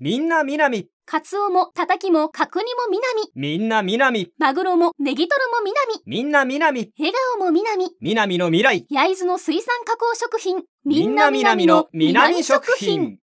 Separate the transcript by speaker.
Speaker 1: みんな南。
Speaker 2: カツオも、たたきも、角煮も南。
Speaker 1: みんな南。
Speaker 2: マグロも、ネギトロも南。みんな南。笑顔も南。
Speaker 1: 南の未来。
Speaker 2: 焼津の水産加工食品。みんな南の南食品。